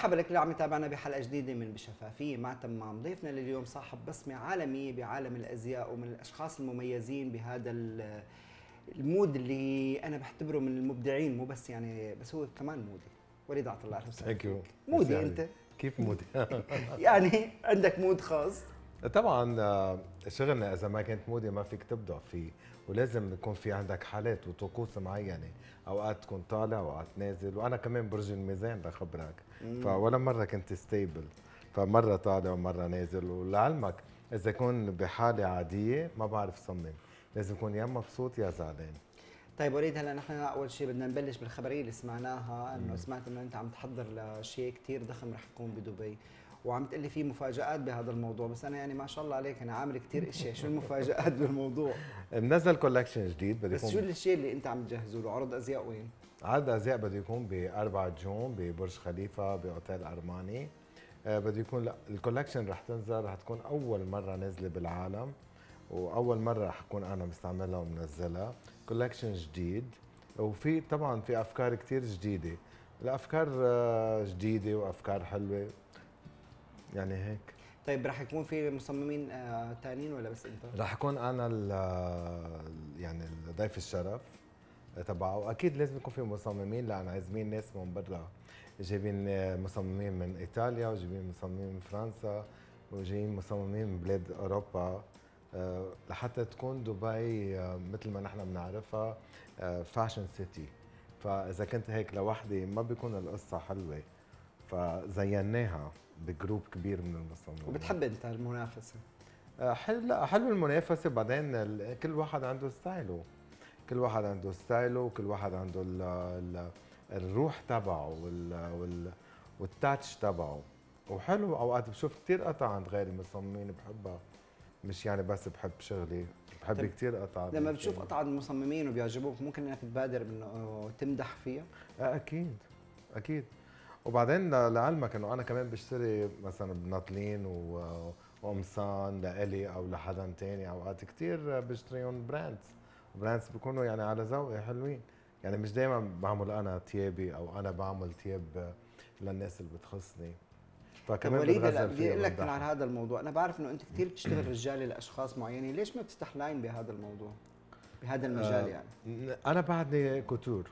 مرحبا لكل اللي عم يتابعنا بحلقه جديده من بشفافيه مع تمام ضيفنا لليوم صاحب بصمه عالميه بعالم الازياء ومن الاشخاص المميزين بهذا المود اللي انا بعتبره من المبدعين مو بس يعني بس هو كمان مودي وليد عطا الله يو مودي يعني انت كيف مودي يعني عندك مود خاص طبعا آه، شغلنا اذا ما كنت مودي ما فيك تبدع فيه ولازم يكون في عندك حالات وطقوس معينه اوقات تكون طالع اوقات نازل وانا كمان برج الميزان بخبرك فولا مره كنت ستيبل فمره طالع ومره نازل ولعلمك اذا كنت بحاله عاديه ما بعرف صمم لازم اكون يا مبسوط يا زعلان طيب وليد هلا نحن اول شيء بدنا نبلش بالخبريه اللي سمعناها انه سمعت انه انت عم تحضر لشيء كثير ضخم رح يكون بدبي وعم تقلي في مفاجآت بهذا الموضوع بس أنا يعني ما شاء الله عليك أنا عامل كثير أشياء شو المفاجآت بالموضوع؟ منزل كولكشن جديد بدي بس شو الشيء اللي أنت عم تجهزه له عرض أزياء وين؟ عرض أزياء بده يكون ب 4 جون ببرج خليفة بأوتيل أرماني آه، بده يكون الكولكشن رح تنزل رح تكون أول مرة نازلة بالعالم واول مره رح اكون انا مستعملها ومنزلها كولكشن جديد وفي طبعا في افكار كثير جديده الافكار آه، جديده وافكار حلوه يعني هيك طيب راح يكون في مصممين آه ولا بس انت؟ راح اكون انا ال آه، يعني ضيف الشرف آه، تبعه واكيد لازم يكون في مصممين لان عازمين ناس من برا جايبين آه، مصممين من ايطاليا وجايبين مصممين من فرنسا وجايين مصممين من بلاد اوروبا لحتى تكون دبي مثل ما نحن بنعرفها فاشن سيتي فاذا كنت هيك لوحدي ما بيكون القصه حلوه فزيناها بجروب كبير من المصممين وبتحب انت المنافسه آه، حلو لا حلو المنافسه بعدين كل واحد عنده ستايله كل واحد عنده ستايله وكل واحد عنده الـ الـ الروح تبعه والـ والـ والتاتش تبعه وحلو اوقات بشوف كثير قطع عند غير المصممين بحبها مش يعني بس بحب شغلي بحب طيب، كثير قطع لما بتشوف قطع عند المصممين وبيعجبوك ممكن انك تبادر انه تمدح فيها؟ آه، اكيد اكيد وبعدين لعلمك انه انا كمان بشتري مثلا بناطلين وقمصان لإلي او لحدا تاني اوقات كثير بشتريهم براندز براندز بيكونوا يعني على ذوقي حلوين يعني مش دائما بعمل انا تيابي او انا بعمل تياب للناس اللي بتخصني فكمان وليد بدي اقول لك عن هذا الموضوع انا بعرف انه انت كثير بتشتغل رجالي لاشخاص معينين ليش ما لاين بهذا الموضوع بهذا المجال آه، يعني انا بعدني كوتور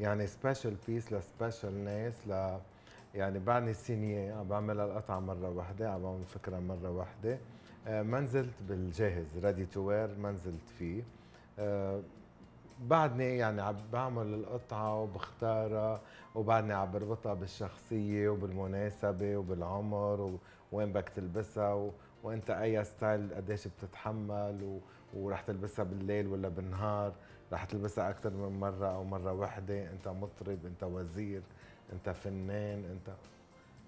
يعني سبيشال بيس لسبيشال ناس ل يعني بعني سينيه عم بعمل القطعة مرة واحدة عم بعمل فكرة مرة واحدة آه، ما نزلت بالجاهز ريدي تو وير ما نزلت فيه آه، بعدني يعني عم بعمل القطعة وبختارها وبعدني عم بربطها بالشخصية وبالمناسبة وبالعمر ووين بدك تلبسها وانت اي ستايل قديش بتتحمل و... ورح تلبسها بالليل ولا بالنهار رح تلبسها اكثر من مره او مره واحده انت مطرب انت وزير انت فنان انت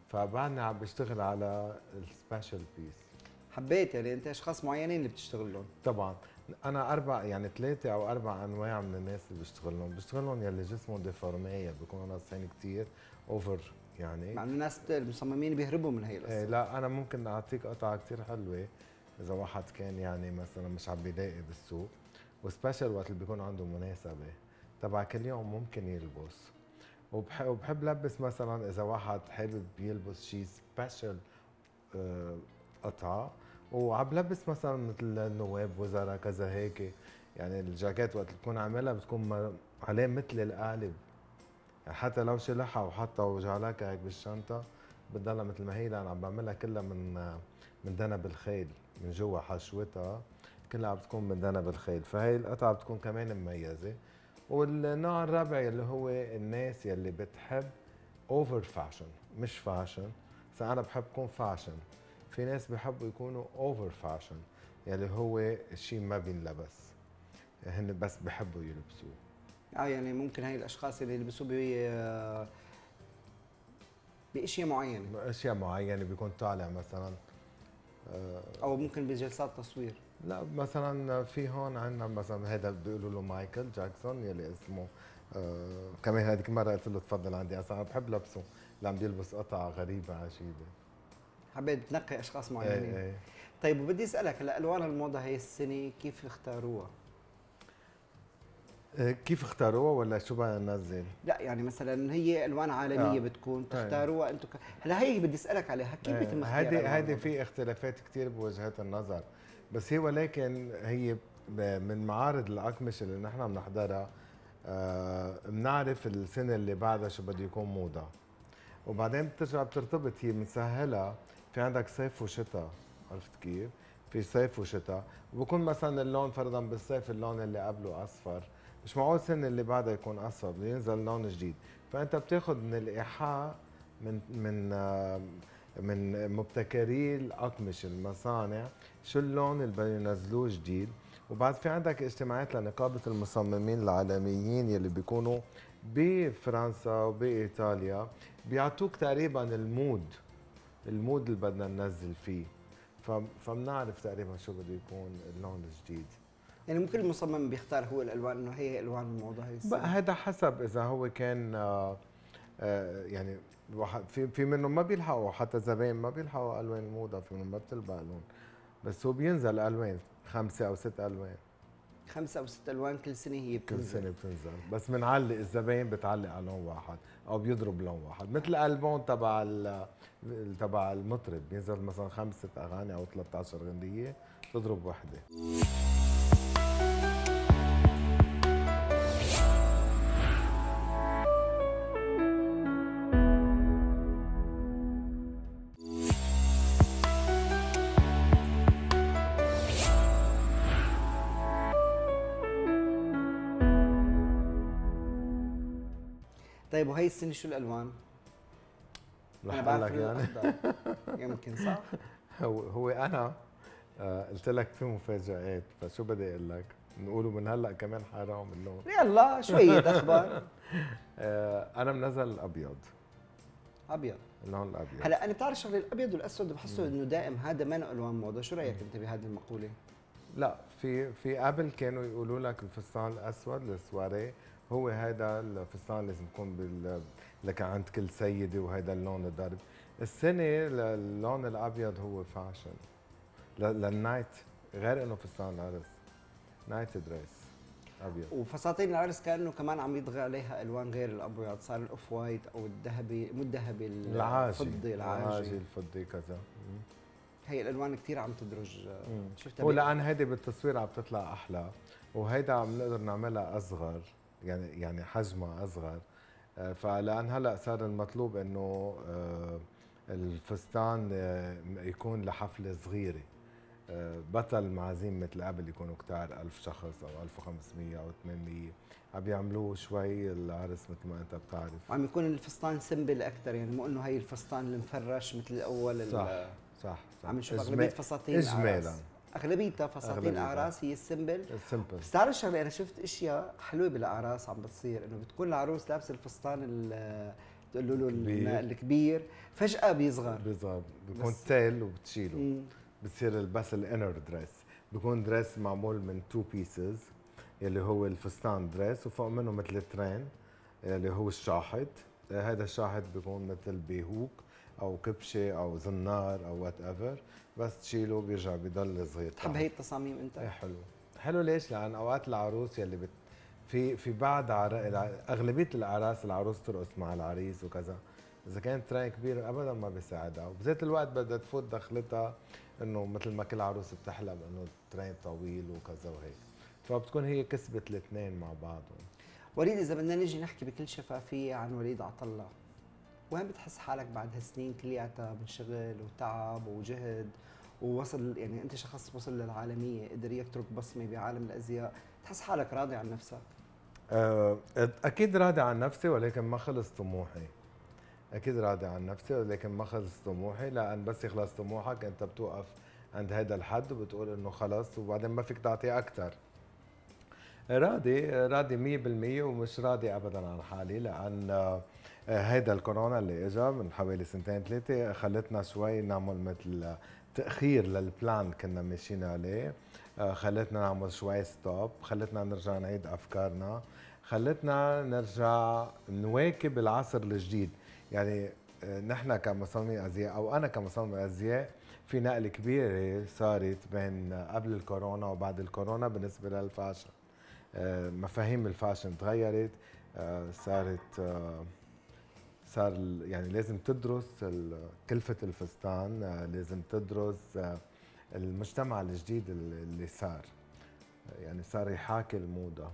فبعدني عم بشتغل على السبيشال بيس حبيت يعني انت اشخاص معينين اللي بتشتغل لهم طبعا انا اربع يعني ثلاثه او اربع انواع من الناس اللي بشتغل لهم بشتغل لهم يلي جسمه ديفورمي بيكونوا ناقصين كثير اوفر يعني مع الناس المصممين بيهربوا من هي إيه، القصه لا انا ممكن اعطيك قطعه كثير حلوه اذا واحد كان يعني مثلا مش عم بيلاقي بالسوق وسبيشال وقت اللي بيكون عنده مناسبه تبع كل يوم ممكن يلبس وبحب, وبحب لبس مثلا اذا واحد حابب يلبس شيء سبيشال آه، قطعه وعم لبس مثلا مثل نواب وزراء كذا هيك يعني الجاكيت وقت اللي بكون عاملها بتكون عليه مثل القالب حتى لو شلحها وحطها وجعلكها هيك بالشنطه بتضلها مثل ما هي لان عم بعملها كلها من من ذنب الخيل من جوا حشوتها كلها عم تكون من ذنب الخيل فهي القطعه بتكون كمان مميزه والنوع الرابع اللي هو الناس يلي بتحب اوفر فاشن مش فاشن فانا بحب كون فاشن في ناس بحبوا يكونوا اوفر فاشن يلي هو شيء ما بينلبس هن بس بحبوا يلبسوه اه يعني ممكن هاي الاشخاص اللي يلبسوا آه، باشياء معينه باشياء معينه بيكون طالع مثلا آه، او ممكن بجلسات تصوير لا مثلا في هون عندنا مثلا هذا بيقولوا له مايكل جاكسون يلي اسمه آه كمان هذيك المره قلت له تفضل عندي اصلا بحب لبسه عم بيلبس قطع غريبه عجيبه حبيت تنقي اشخاص معينين ايه ايه. طيب وبدي اسالك هلا الوان الموضه هي السنه كيف اختاروها؟ كيف اختاروها ولا شو بقى الناس لا يعني مثلا هي الوان عالميه آه. بتكون آه. بتختاروها انتم ك... هلا هي بدي اسالك عليها كيف آه. بيتم هذه هذه في اختلافات كثير بوجهات النظر بس هي ولكن هي من معارض الاقمشه اللي نحن بنحضرها آه، بنعرف آه السنه اللي بعدها شو بده يكون موضه وبعدين بترجع بترتبط هي مسهله في عندك صيف وشتاء عرفت كيف؟ في صيف وشتاء وبكون مثلا اللون فرضا بالصيف اللون اللي قبله اصفر مش معقول سن اللي بعدها يكون قصب ينزل لون جديد فانت بتاخذ من الايحاء من من آه، من مبتكري الاقمشه المصانع شو اللون اللي بدهم ينزلوه جديد وبعد في عندك اجتماعات لنقابه المصممين العالميين يلي بيكونوا بفرنسا وبايطاليا بيعطوك تقريبا المود المود اللي بدنا ننزل فيه فبنعرف تقريبا شو بده يكون اللون الجديد يعني ممكن المصمم بيختار هو الالوان انه هي الوان الموضه هي السنة. هذا حسب اذا هو كان آه، آه، يعني في في منهم ما بيلحقوا حتى زبائن ما بيلحقوا الوان الموضه في منهم ما بتلبق لون بس هو بينزل الوان خمسه او ست الوان خمسة أو ست ألوان كل سنة هي بتنزل كل سنة بتنزل بس بنعلق الزباين بتعلق على لون واحد أو بيضرب لون واحد مثل البون تبع تبع المطرب بينزل مثلا خمسة أغاني أو 13 غنية تضرب وحدة طيب وهي السنه شو الالوان؟ رح اقول لك يعني يمكن صح؟ هو هو انا آه، قلت لك في مفاجآت فشو بدي اقول لك؟ نقوله من هلا كمان حرام انه يلا شوية اخبار آه، انا منزل الابيض ابيض اللون الابيض هلا انا بتعرف شغله الابيض والاسود بحسه انه دائم هذا ما الوان موضه شو رايك انت بهذه المقوله؟ لا في في قبل كانوا يقولوا لك الفستان الاسود للسواري هو هذا الفستان لازم يكون بال... لك عند كل سيده وهذا اللون الضارب السنه اللون الابيض هو فاشن للنايت غير انه فستان عرس نايت دريس ابيض وفساتين العرس كانه كمان عم يطغى عليها الوان غير الابيض صار الاوف وايت او الذهبي مو الذهبي الفضي العاجي العاجي الفضي كذا هي الالوان كثير عم تدرج شفتها ولان هيدي بالتصوير عم تطلع احلى وهيدا عم نقدر نعملها اصغر يعني يعني حجمها اصغر آه، فلان هلا صار المطلوب انه آه، الفستان آه، يكون لحفله صغيره بطل المعازيم مثل قبل يكونوا كتار 1000 شخص او 1500 او 800 عم يعملوه شوي العرس مثل ما انت بتعرف وعم يكون الفستان سمبل اكثر يعني مو انه هي الفستان المفرش مثل الاول صح صح, صح. عم نشوف اغلبيه فساتين اجمالا اغلبيتها فساتين اعراس هي السمبل السمبل بس تعرف شغله انا شفت اشياء حلوه بالاعراس عم بتصير انه بتكون العروس لابسه الفستان تقول له الكبير, الكبير فجاه بيصغر بيصغر بيكون تيل وبتشيله مم. بتصير البس الانر دريس بيكون دريس معمول من تو بيسز يلي هو الفستان دريس وفوق منه مثل ترين اللي هو الشاحط هذا الشاحط بيكون مثل بهوك او كبشه او زنار او وات ايفر بس تشيله بيرجع بيضل صغير بتحب هي التصاميم انت؟ ايه حلو حلو ليش؟ لان اوقات العروس يلي بت في في بعض عر... اغلبيه الاعراس العروس ترقص مع العريس وكذا اذا كانت راي كبير ابدا ما بيساعدها وبذات الوقت بدها تفوت دخلتها انه مثل ما كل عروس بتحلم انه ترين طويل وكذا وهيك فبتكون هي كسبت الاثنين مع بعضهم وليد اذا بدنا نيجي نحكي بكل شفافيه عن وليد عطله وين بتحس حالك بعد هالسنين كلياتها من شغل وتعب وجهد ووصل يعني انت شخص وصل للعالميه قدر يترك بصمه بعالم الازياء تحس حالك راضي عن نفسك آه، اكيد راضي عن نفسي ولكن ما خلص طموحي اكيد راضي عن نفسي ولكن ما خلص طموحي لان بس يخلص طموحك انت بتوقف عند هذا الحد وبتقول انه خلص وبعدين ما فيك تعطي اكثر راضي راضي 100% ومش راضي ابدا عن حالي لان هيدا الكورونا اللي اجى من حوالي سنتين ثلاثه خلتنا شوي نعمل مثل تاخير للبلان كنا ماشيين عليه آه، خلتنا نعمل شوي ستوب خلتنا نرجع نعيد افكارنا خلتنا نرجع نواكب العصر الجديد يعني آه، نحن كمصممين ازياء او انا كمصمم ازياء في نقله كبيره صارت بين قبل الكورونا وبعد الكورونا بالنسبه للفاشن آه، مفاهيم الفاشن تغيرت صارت صار يعني لازم تدرس كلفة الفستان آه، لازم تدرس آه، المجتمع الجديد اللي صار يعني صار يحاكي الموضة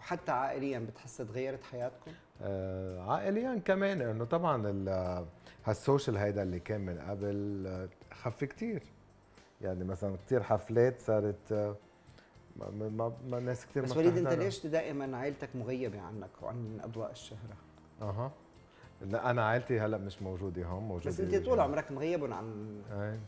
حتى عائليا بتحس تغيرت حياتكم؟ آه عائليا كمان انه طبعا هالسوشيال هيدا اللي كان من قبل آه، خف كتير يعني مثلا كتير حفلات صارت ما, ما, ما ناس كثير بس وليد انت ليش دائما عائلتك مغيبه عنك وعن اضواء الشهره؟ اها لا انا عائلتي هلا مش موجوده هون موجوده بس انت طول يعني. عمرك مغيبهم عن ايه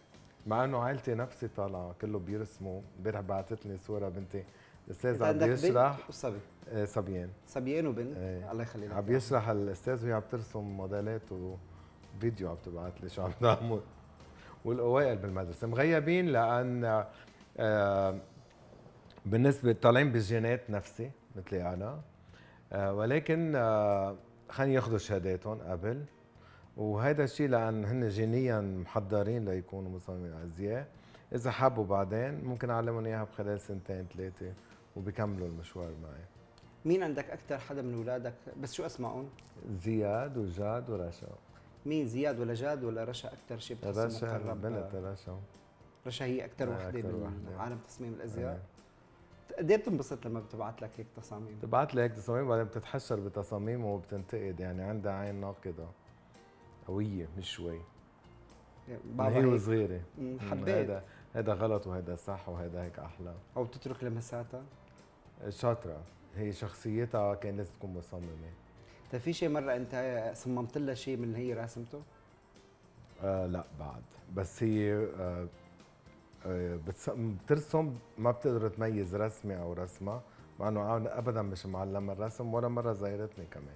مع انه عائلتي نفسي طالعه كله بيرسموا امبارح بعثت لي صوره بنتي الاستاذ عم بيشرح وصبي إيه، صبيان صبيان وبنت إيه. الله يخليك عم بيشرح الاستاذ وهي عم ترسم موديلات وفيديو عم تبعث لي شو عم تعمل والاوائل بالمدرسه مغيبين لان آه، بالنسبه طالعين بالجينات نفسي مثلي انا آه، ولكن آه، خلينا ياخذوا شهاداتهم قبل وهذا الشيء لان هن جينيا محضرين ليكونوا مصممين ازياء اذا حبوا بعدين ممكن اعلمهم اياها بخلال سنتين ثلاثه وبكملوا المشوار معي مين عندك اكثر حدا من اولادك بس شو اسمائهم زياد وجاد ورشا مين زياد ولا جاد ولا رشا اكثر شيء بتحسهم رشا بنت رشا رشا هي اكثر وحده بالعالم تصميم الازياء إيه. قد ايه بتنبسط لما بتبعت لك هيك تصاميم؟ بتبعت لي هيك تصاميم وبعدين بتتحشر بتصاميمه وبتنتقد يعني عندها عين ناقده قويه مش شوي يعني من هي وصغيره حبيت هذا هذا غلط وهذا صح وهذا هيك احلى او بتترك لمساتها؟ شاطره هي شخصيتها كان لازم تكون مصممه طيب في شيء مره انت صممت لها شيء من اللي هي راسمته؟ آه لا بعد بس هي آه بترسم ما بتقدر تميز رسمي او رسمه مع انه انا ابدا مش معلمه الرسم ولا مره زايرتني كمان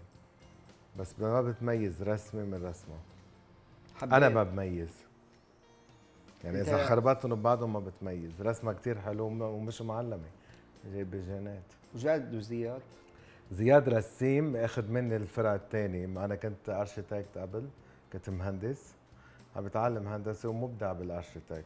بس ما بتميز رسمه من رسمه حبيت. انا ما بميز يعني اذا خربتهم ببعضهم ما بتميز رسمه كثير حلو ومش معلمه جايبه جينات جد وزياد زياد رسيم اخذ مني الفرع الثاني انا كنت ارشيتكت قبل كنت مهندس عم بتعلم هندسه ومبدع بالارشيتكت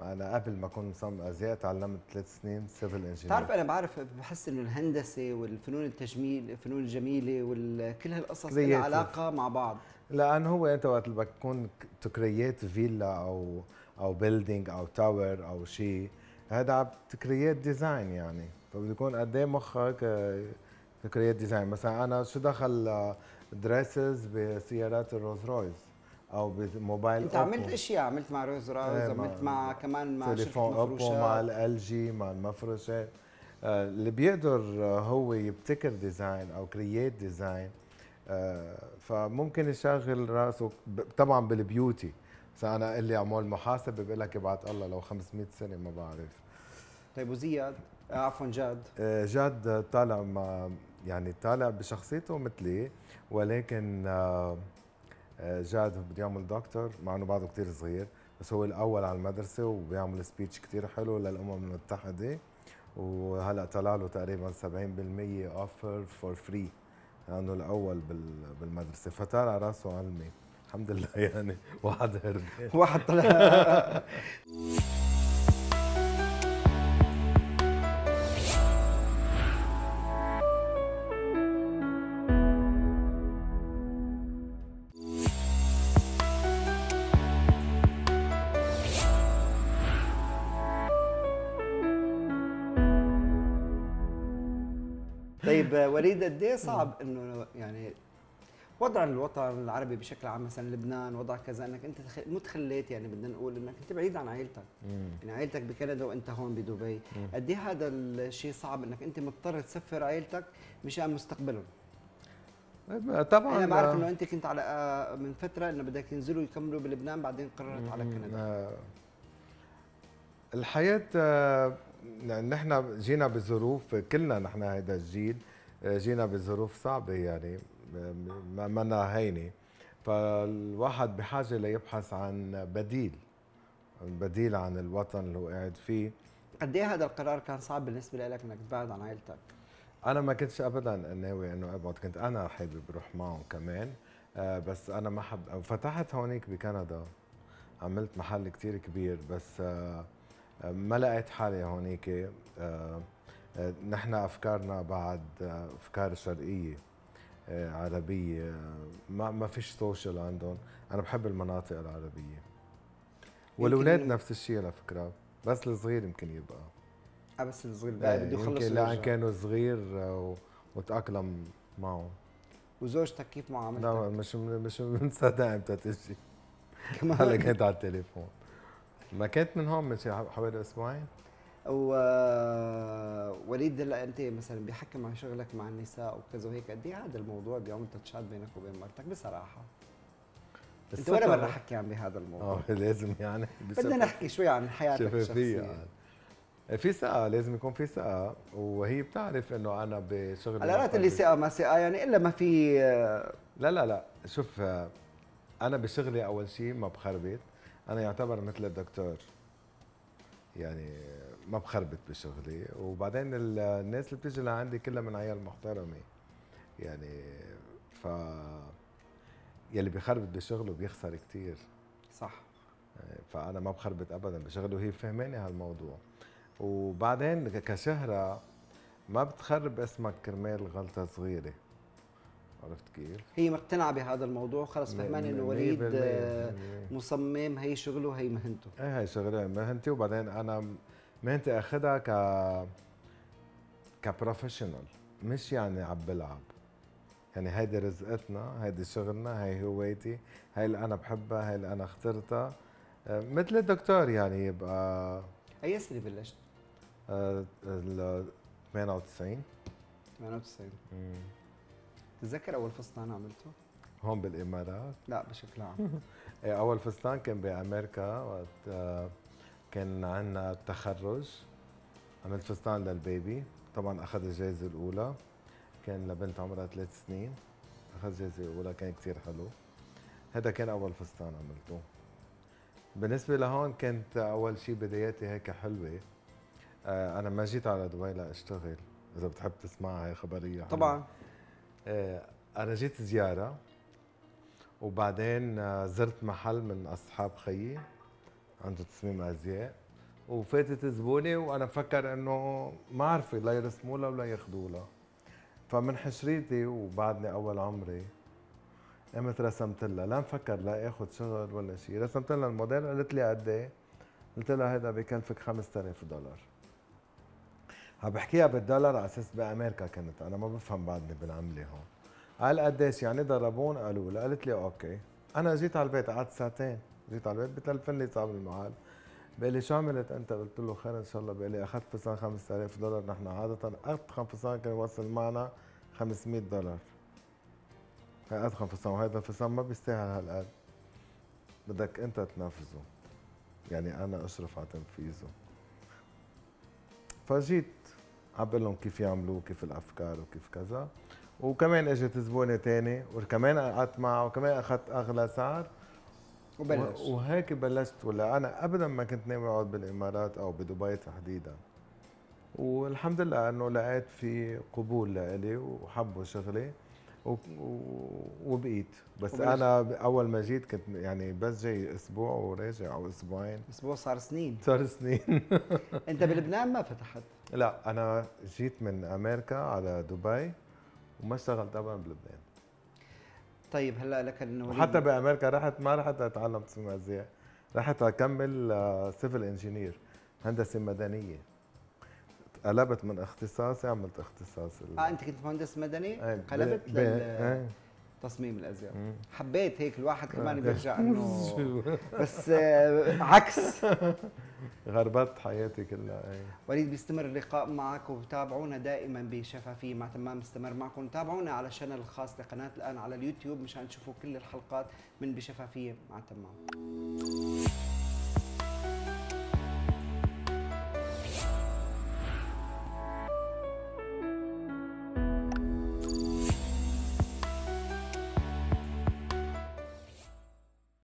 انا قبل ما اكون مصمم ازياء تعلمت ثلاث سنين سيفل انجينير تعرف انا بعرف بحس انه الهندسه والفنون التجميل الفنون الجميله وكل هالقصص لها علاقه مع بعض لانه هو انت وقت اللي بتكون تكريات فيلا او او بيلدينج او تاور او شيء هذا عم تكرييت ديزاين يعني فبده يكون قد ايه مخك تكرييت آه، ديزاين مثلا انا شو دخل دريسز آه، بسيارات الروز رويز او بموبايل انت عملت اشياء عملت مع روز راوز إيه، عملت مع كمان مع تليفون اوبو مع ال جي مع المفرشه آه، اللي بيقدر آه، هو يبتكر ديزاين او كرييت ديزاين آه، فممكن يشغل راسه طبعا بالبيوتي فانا اللي اعمل محاسبه بقول لك ابعت الله لو 500 سنه ما بعرف طيب وزياد عفوا جاد جاد طالع مع يعني طالع بشخصيته مثلي ولكن جاد بده يعمل دكتور مع انه بعده كثير صغير بس هو الاول على المدرسه وبيعمل سبيتش كثير حلو للامم المتحده وهلا طلع له تقريبا 70% اوفر فور فري لانه الاول بالمدرسه فطلع راسه علمي الحمد لله يعني واحد هرب واحد طلع بعيد قد ايه صعب انه يعني وضع الوطن العربي بشكل عام مثلا لبنان وضع كذا انك انت متخليت يعني بدنا نقول انك انت بعيد عن عائلتك مم. يعني عائلتك بكندا وانت هون بدبي قد ايه هذا الشيء صعب انك انت مضطر تسفر عائلتك مشان مستقبلهم طبعا انا بعرف آه. انه انت كنت على آه، من فتره انه بدك ينزلوا يكملوا بلبنان بعدين قررت على كندا آه. الحياه نحن جينا بظروف كلنا نحن هذا الجيل جينا بظروف صعبه يعني ما منا هينه فالواحد بحاجه ليبحث عن بديل بديل عن الوطن اللي هو قاعد فيه قد ايه هذا القرار كان صعب بالنسبه لك انك تبعد عن عائلتك؟ انا ما كنتش ابدا ناوي انه ابعد كنت انا حابب اروح معهم كمان آه، بس انا ما حب فتحت هونيك بكندا عملت محل كتير كبير بس آه، آه، ما لقيت حالي هونيك آه نحن افكارنا بعد افكار شرقيه عربيه ما ما فيش سوشيال عندهم انا بحب المناطق العربيه والاولاد نفس الشيء على فكره بس الصغير يمكن يبقى اه بس الصغير آه، بده يخلص لا كانوا صغير آه، وتاقلم معه وزوجتك كيف معاملتك؟ لا نعم، مش مش بنصدق امتى تجي هلا كنت على التليفون ما كنت من هون من حوالي اسبوعين ووليد هلا انت مثلا بيحكم عن شغلك مع النساء وكذا وهيك قد ايه هذا الموضوع بيعمل تاتشات بينك وبين مرتك بصراحه انت ولا مره حكي عن بهذا الموضوع اه لازم يعني بدنا نحكي شوي عن حياتك الشخصيه يعني. في ثقة لازم يكون في ثقة وهي بتعرف انه انا بشغل على اللي ثقة طيب. ما ثقة يعني الا ما في لا لا لا شوف آه، انا بشغلي اول شيء ما بخربت انا يعتبر مثل الدكتور يعني ما بخربط بشغلي وبعدين الناس اللي بتيجي لعندي كلها من عيال محترمه يعني ف يلي بخربط بشغله بيخسر كثير صح فانا ما بخربط ابدا بشغله وهي فهماني هالموضوع وبعدين كشهره ما بتخرب اسمك كرمال غلطه صغيره عرفت كيف؟ هي مقتنعة بهذا الموضوع خلص فهمانة انه وليد مصمم هي شغله هي مهنته ايه هي شغله مهنتي وبعدين انا ما انت اخذها ك كبروفيشنال مش يعني عم بلعب يعني هيدي رزقتنا هيدي شغلنا هي هويتي هي اللي انا بحبها هي اللي انا اخترتها مثل الدكتور يعني يبقى اي سنه بلشت؟ آه، ال 98 98 امم تتذكر اول فستان عملته؟ هون بالامارات؟ لا بشكل عام إيه، اول فستان كان بامريكا وقت آه، كان عندنا التخرج عملت فستان للبيبي طبعا اخذ الجائزه الاولى كان لبنت عمرها ثلاث سنين اخذ الجائزه الاولى كان كثير حلو هذا كان اول فستان عملته بالنسبه لهون كانت اول شيء بداياتي هيك حلوه آه انا ما جيت على دبي لاشتغل اذا بتحب تسمعها هي خبريه طبعا آه انا جيت زياره وبعدين آه، زرت محل من اصحاب خيي عنده تصميم ازياء وفاتت زبونه وانا مفكر انه ما عرفت لا يرسموا لها ولا ياخذوا لها فمن حشريتي وبعدني اول عمري قمت رسمت لها لا مفكر لا اخذ شغل ولا شيء رسمت لها الموديل قالت لي قد ايه قلت لها هذا بكلفك 5000 دولار عم بحكيها بالدولار على اساس بامريكا كنت انا ما بفهم بعدني بالعمله هون قال قديش يعني ضربون قالوا لها قالت لي اوكي انا جيت على البيت قعدت ساعتين جيت على البيت بتلاقي لي صاحب المحل معاه بقلي شو عملت انت؟ قلت له خير ان شاء الله بقلي اخذت فستان 5000 دولار نحن عاده اضخم فستان كان يوصل معنا 500 دولار هي اضخم فستان وهذا الفستان ما بيستاهل هالقد بدك انت تنفذه يعني انا اشرف على تنفيذه فجيت عم لهم كيف يعملوه كيف الافكار وكيف كذا وكمان اجت زبونه ثانيه وكمان قعدت معه وكمان اخذت اغلى سعر وبلش وهيك بلشت ولا انا ابدا ما كنت ناوي اقعد بالامارات او بدبي تحديدا والحمد لله انه لقيت في قبول لإلي وحبوا شغلي وبقيت بس وبلش. انا اول ما جيت كنت يعني بس جاي اسبوع وراجع او اسبوعين اسبوع صار سنين صار سنين انت بلبنان ما فتحت لا انا جيت من امريكا على دبي وما اشتغلت ابدا بلبنان طيب هلا لك انه حتى بامريكا رحت ما رحت اتعلم تصميم ازياء رحت اكمل سيفل آه، انجينير هندسه مدنيه قلبت من اختصاصي عملت اختصاص اه انت كنت مهندس مدني؟ إيه، قلبت لل... إيه. تصميم الازياء حبيت هيك الواحد آه، كمان بيرجع انه بس آه، عكس غربت حياتي كلها أي. وليد بيستمر اللقاء معك وتابعونا دائما بشفافيه مع تمام استمر معكم تابعونا على الشانل الخاص لقناه الان على اليوتيوب مشان تشوفوا كل الحلقات من بشفافيه مع تمام